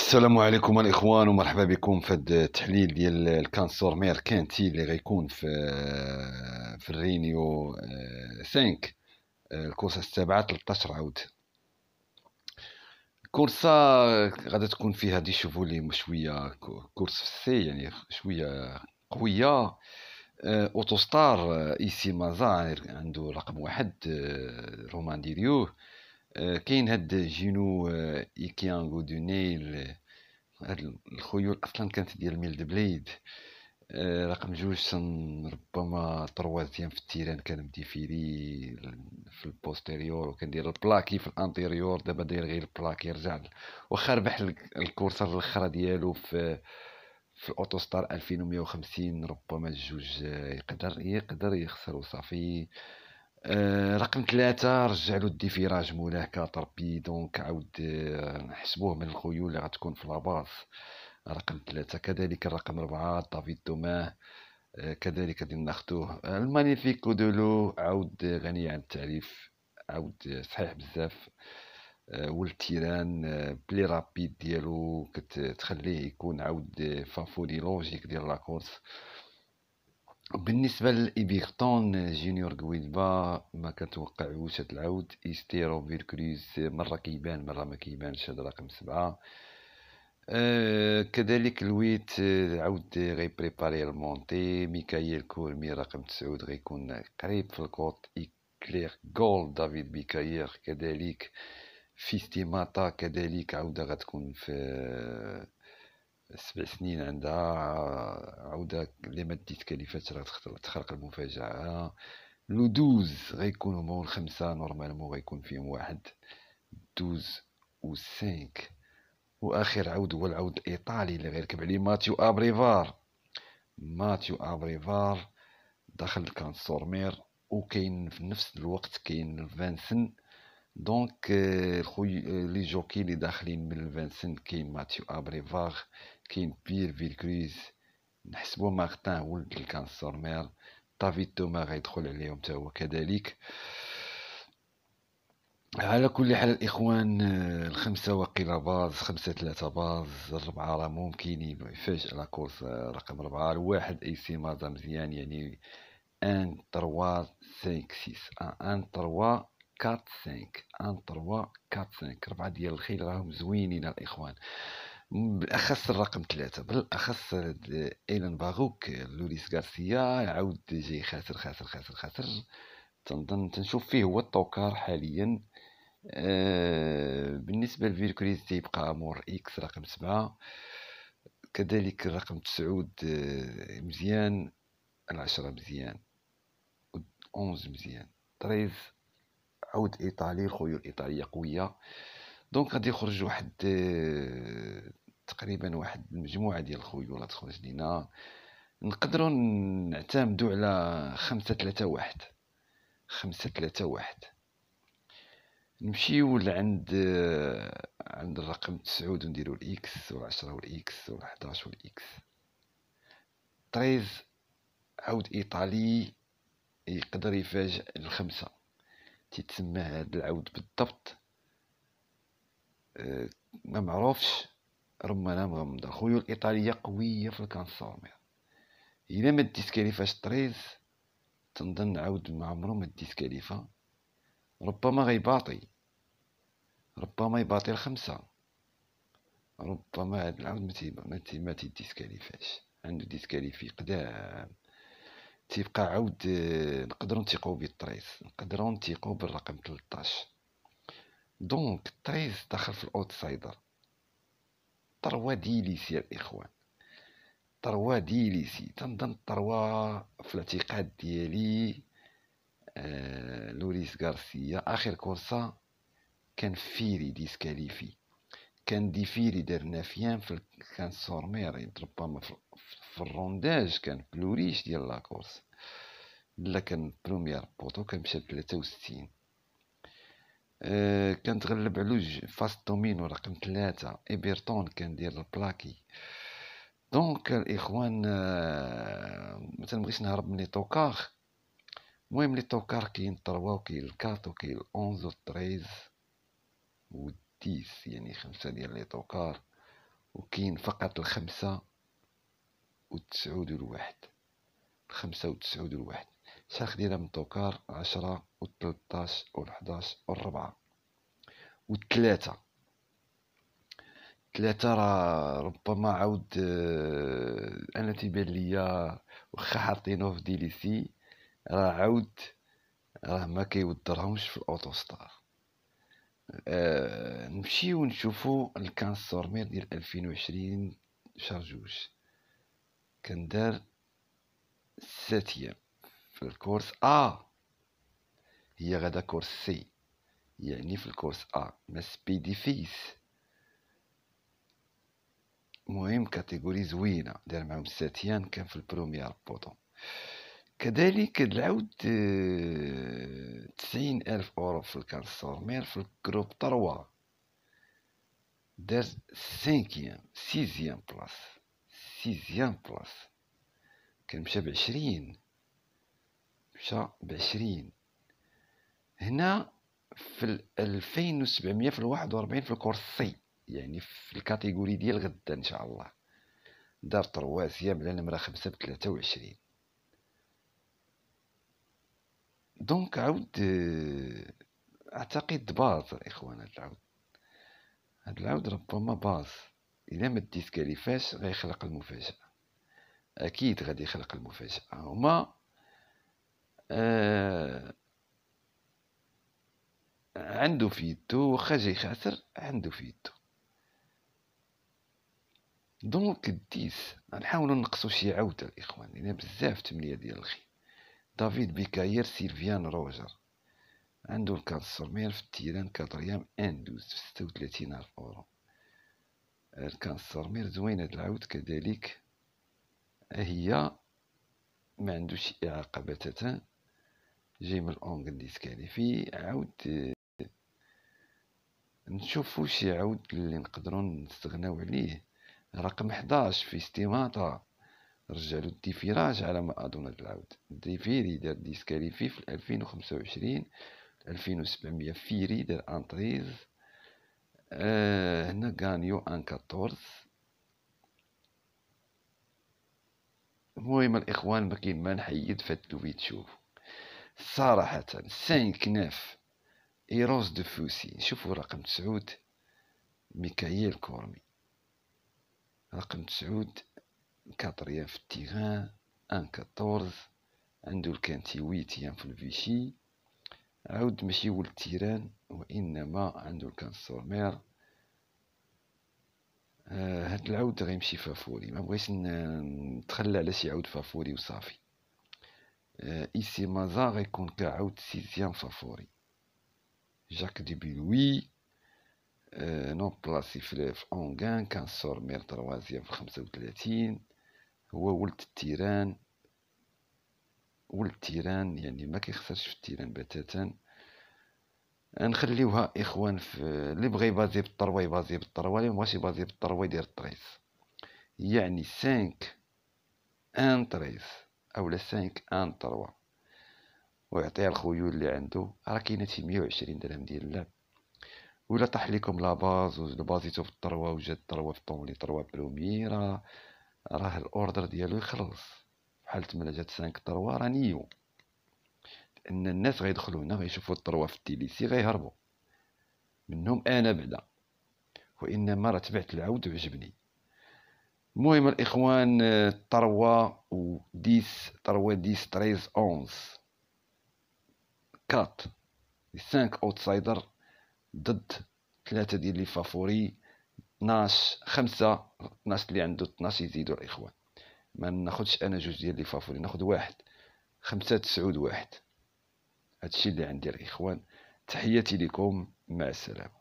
السلام عليكم الاخوان ومرحبا بكم في التحليل ديال الكانسور ميركانتي اللي غيكون في في الرينيو 5 آه، آه، الكورسه السابعه 13 عود الكورسه غادي تكون فيها دي شوفولي شويه كورس في السي يعني شويه قويه آه، اوتوستار ايسي مازار عنده رقم واحد رومان ديريوه كاين هاد جينو آه، ايكيانغو دو نيل هاد الخيول اصلا كانت ديال دي بليد آه، رقم جوج ربما تروازيام في التيران كان مديفيري في البوستيريور وكان داير البلاكي في الانتيريور دابا داير غير البلاكي رجع واخا ربح الكورسه الاخرى ديالو في في الاوتوستار 2150 ربما جوج آه، يقدر يقدر يخسر وصافي آه، رقم ثلاثة رجع له الديفيراج مولاه كاتربي دونك عاود آه، نحسبوه من الخيول اللي غتكون في لاباز رقم ثلاثة كذلك الرقم أربعة دافيد دوما آه، كذلك غادي ناخدوه المانيفيكو دولو عاود غني عن التعريف عاود صحيح بزاف والتيران بلي رابيد ديالو كتخليه يكون عاود فافوري لوجيك ديال لاكورس بالنسبه لإيفيرتون جونيور قويدبا ما كنتوقعوش هاد العود إستيرو فيركريز مره كيبان مره ما كيبانش هذا رقم سبعة أه كذلك الويت آه، عاود غيبريباري المونتي ميكايل كورمي رقم تسعود غيكون قريب في الكوت إكلير جول دافيد بيكاير كذلك فيستيماتا كذلك عودة غتكون في سبع سنين عندها اللي ما ديت كلفات راه تخرق المفاجأة لو دوز غيكونوا مول الخمسة نورمالمون غيكون فيهم واحد دوز و سانك واخر عود هو العود الايطالي اللي غيركب عليه ماتيو ابريفار ماتيو ابريفار دخل كان سورمير وكاين في نفس الوقت كاين فانسن دونك آه، خوي آه، لي جوكي اللي داخلين من الفانسن كاين ماتيو ابريفار كاين بير فيل فيلكريز نحسبو مارتان ولد الكانسور مير طافيتو توما غيدخل عليهم تا هو كذلك على كل حال الاخوان الخمسه وقيله باز خمسه ثلاثه باز الربعه راه ممكن يفاجئ لاكورس آه، رقم ربعه الواحد اي سي مازا مزيان يعني ان تروا سانك سيس آه، ان تروا كات سانك ان تروا كات سانك ربعه ديال الخيل راهم زوينين الاخوان بالاخص الرقم ثلاثة بالاخص ايلان باغوك لوريس غارسيا عاود جاي خاسر خاسر خاسر خاسر تنظن تنشوف فيه هو الطوكار حاليا آه بالنسبة لفيركوريز تيبقى مور اكس رقم سبعة كذلك رقم تسعود آه، مزيان العشرة مزيان اونز مزيان طريز عود ايطالي الخيول الايطالية قوية دونك غادي يخرج واحد آه، تقريبا واحد المجموعه ديال الخيولات خرج لينا نقدروا نعتمدوا على خمسة ثلاثة واحد خمسة ثلاثة واحد نمشيو لعند عند الرقم تسعود ونديرو الاكس والعشرة والاكس والحداش والاكس طريز عود ايطالي يقدر يفاجئ الخمسة تتسمى هاد العود بالضبط آه، ما معروفش ربنا مغمضة خويا الإيطالية قوية في الكانسورمير إلا ما ديسكاليفاش طريز تنظن عاود ما عمرو ما ديسكاليفا ربما غيباطي ربما يباطي الخمسة ربما هاد العاود ما تيبقى ما عندو عنده ديسكاليفي قدام تيبقى عاود نتيقو بيه بالطريز نقدرو نتيقو بالرقم 13 دونك طريز داخل في الاوتسايدر طروا ديليسي الاخوان طروا ديليسي تنظن طروا في الاعتقاد ديالي آه لوريس غارسيا اخر كورسا كان فيري ديسكاليفي كان دي فيري دار نافيان في كان سورميري ربما في الرونداج كان بلوريش ديال لاكورس لا كان بروميير بوطو كان مشى 63 أه كنتغلب على جوج فاس دومينو رقم ثلاثة ايبرتون كندير البلاكي دونك الاخوان أه متنبغيش نهرب من لي توكار المهم لي توكار كاين تروا وكاين الكات وكاين الأونز و الطريز و الديس يعني خمسة ديال لي توكار وكاين فقط الخمسة و التسعود و الواحد الخمسة و التسعود و الواحد ساق ديالها من الدوكار عشرة و تلتاش و لحداش و ربعة و تلاتة تلاتة راه ربما عاود آه، انا تيبان ليا وخا حاطينو في ديليسي راه عاود راه ما كيودرهمش في الاوتوستار نمشي آه، نمشيو نشوفو الكانس سورمير ديال ألفين وعشرين شهر جوج كندار دار ايام في الكورس أ هي غدا كورس سي يعني في الكورس أ ما سبيديفيس مهم كاتيجوري زوينة دار معاهم ساتيان كان في البروميير بوطون كذلك العود آه، تسعين ألف أورو في الكالسورمير في الجروب تروا دار سينكيام سيزيام بلاس سيزيام بلاس كان مشى بعشرين تسعة بعشرين هنا في ألفين وسبعمية في الواحد وربعين في الكورسي يعني في الكاتيجوري ديال غدا إن شاء الله دار طروازيام بلا نمرة خمسة بتلاتة وعشرين دونك عاود أعتقد باز إخوان هاد العود هاد العود ربما باز إلا ما ديسكاليفاش غيخلق المفاجأة أكيد غادي يخلق المفاجأة هما آه عنده في يدو واخا جاي خاسر عنده في يدو دونك الديس غنحاولو نقصو شي عودة الإخوان لأن بزاف تملية ديال الخير دافيد بيكاير سيلفيان روجر عنده الكانسرمير مير في التيران كاتريام اندوز في ستة وثلاثين ألف أورو الكانسرمير مير زوينة هاد العود كذلك هي ما عندوش إعاقة بتاتا جاي من الانجل ديسكالي في عاود نشوفو شي عاود اللي نقدرو نستغناو عليه رقم 11 في استيماطا رجع له الديفيراج على ما أظن العود الديفيري دار ديسكالي في 2025 2700 فيري دار انتريز آه هنا غانيو أن 14 المهم الإخوان ما كاين ما نحيد فات لو تشوفوا صراحة سان كناف إيروز دو فوسي نشوفو رقم تسعود ميكاييل كورمي رقم تسعود كاتريان في التيغان ان كاتورز عندو الكانتي ويتيان في الفيشي عود ماشي ولد تيران وإنما عندو الكان آه هاد العود غيمشي فافوري ما بغيش نتخلى على شي عود فافوري وصافي ايسي مازار غيكون كعود سيزيام فافوري جاك دي بيلوي أه نون بلاسي في اونغان كان مير تروازيام في خمسة وثلاثين هو ولد التيران ولد التيران يعني ما كيخسرش في التيران بتاتا نخليوها اخوان في اللي بغى يبازي بالطروا يبازي بالطروا اللي مبغاش يبازي بالطروا يدير الطريس يعني 5 ان طريس أو لا 5 أن 3 ويعطيها الخيول اللي عنده راه كاينه شي 120 درهم ديال اللعب ولا طاح لكم لا باز بازيتو في الثروه وجا الثروه في طون لي ثروه بلوميرا راه الاوردر ديالو يخلص بحال تما جات 5 ثروه راه نيو لان الناس غيدخلوا هنا غيشوفوا الثروه في التيليسي غيهربوا منهم انا بعدا وانما راه تبعت العود وعجبني المهم الاخوان 3 و 10 3 10 13 11 كات 5 اوتسايدر ضد ثلاثه ديال لي فافوري 12 5 12 اللي عنده 12 يزيدوا الاخوان ما ناخذش انا جوج ديال لي فافوري ناخذ واحد 5 9 1 هادشي اللي عندي الاخوان تحياتي لكم مع السلامه